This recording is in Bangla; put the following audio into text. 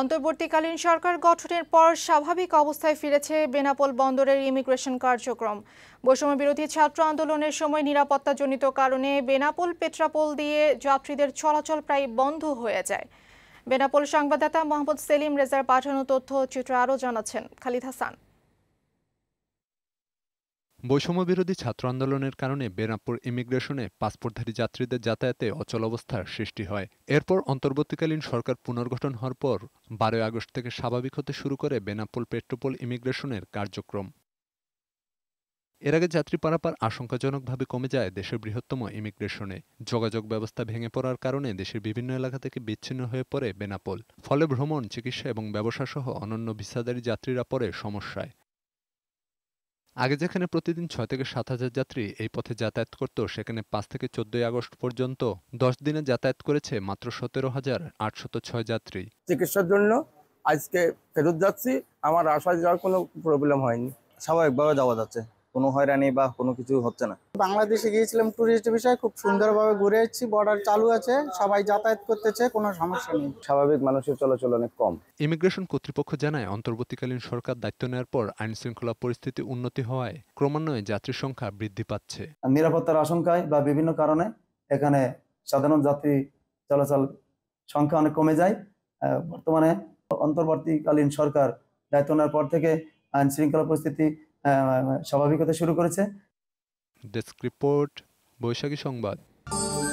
অন্তর্বর্তীকালীন সরকার গঠনের পর স্বাভাবিক অবস্থায় ফিরেছে বেনাপোল বন্দরের ইমিগ্রেশন কার্যক্রম বৈষম্য বিরোধী ছাত্র আন্দোলনের সময় নিরাপত্তাজনিত কারণে বেনাপোল পেট্রাপোল দিয়ে যাত্রীদের চলাচল প্রায় বন্ধ হয়ে যায় বেনাপোল সংবাদদাতা মোহাম্মদ সেলিম রেজার পাঠানো তথ্য চিত্র আরও জানাচ্ছেন খালিদ হাসান বৈষম্য বিরোধী ছাত্র আন্দোলনের কারণে বেনাপুর ইমিগ্রেশনে পাসপোর্টধারী যাত্রীদের যাতায়াতে অচল অবস্থার সৃষ্টি হয় এরপর অন্তর্বর্তীকালীন সরকার পুনর্গঠন হওয়ার পর বারোই আগস্ট থেকে স্বাভাবিক হতে শুরু করে বেনাপুল পেট্রোপোল ইমিগ্রেশনের কার্যক্রম এর আগে যাত্রী পারাপার আশঙ্কাজনকভাবে কমে যায় দেশের বৃহত্তম ইমিগ্রেশনে যোগাযোগ ব্যবস্থা ভেঙে পড়ার কারণে দেশের বিভিন্ন এলাকা থেকে বিচ্ছিন্ন হয়ে পড়ে বেনাপোল ফলে ভ্রমণ চিকিৎসা এবং ব্যবসা সহ অনন্য ভিসাদারী যাত্রীরা পড়ে সমস্যায় আগে যেখানে প্রতিদিন ছয় থেকে সাত হাজার যাত্রী এই পথে যাতায়াত করত সেখানে পাঁচ থেকে চোদ্দই আগস্ট পর্যন্ত দশ দিনে যাতায়াত করেছে মাত্র সতেরো হাজার আটশত ছয় যাত্রী চিকিৎসার জন্য আজকে ফেরত যাচ্ছি আমার আসা যাওয়ার কোনো প্রবলেম হয়নি স্বাভাবিকভাবে যাওয়া যাচ্ছে কোনো হয়রানি বা কোনো কিছু হচ্ছে না বাংলাদেশে গিয়েছিলাম ট্যুরিস্ট বিষয়ে খুব সুন্দরভাবে ঘুরে এসেছি বর্ডার চালু আছে সবাই যাতায়াত করতেছে কোনো সমস্যা নেই স্বাভাবিক মানুষের চলাচল অনেক কম ইমিগ্রেশন কর্তৃপক্ষ জানায় অন্তর্বর্তীকালীন সরকার দায়িত্ব নেওয়ার পর আইন শৃঙ্খলা পরিস্থিতি উন্নতি হওয়ায় ক্রমান্বয়ে যাত্রীর সংখ্যা বৃদ্ধি পাচ্ছে নিরাপত্তার আশঙ্কায় বা বিভিন্ন কারণে এখানে সাধারণ যাত্রী চলাচল সংখ্যা অনেক কমে যায় বর্তমানে অন্তর্বর্তীকালীন সরকার দায়িত্ব নেওয়ার পর থেকে আইন শৃঙ্খলা পরিস্থিতি স্বাভাবিকতা শুরু করেছে ডেস্ক রিপোর্ট বৈশাখী সংবাদ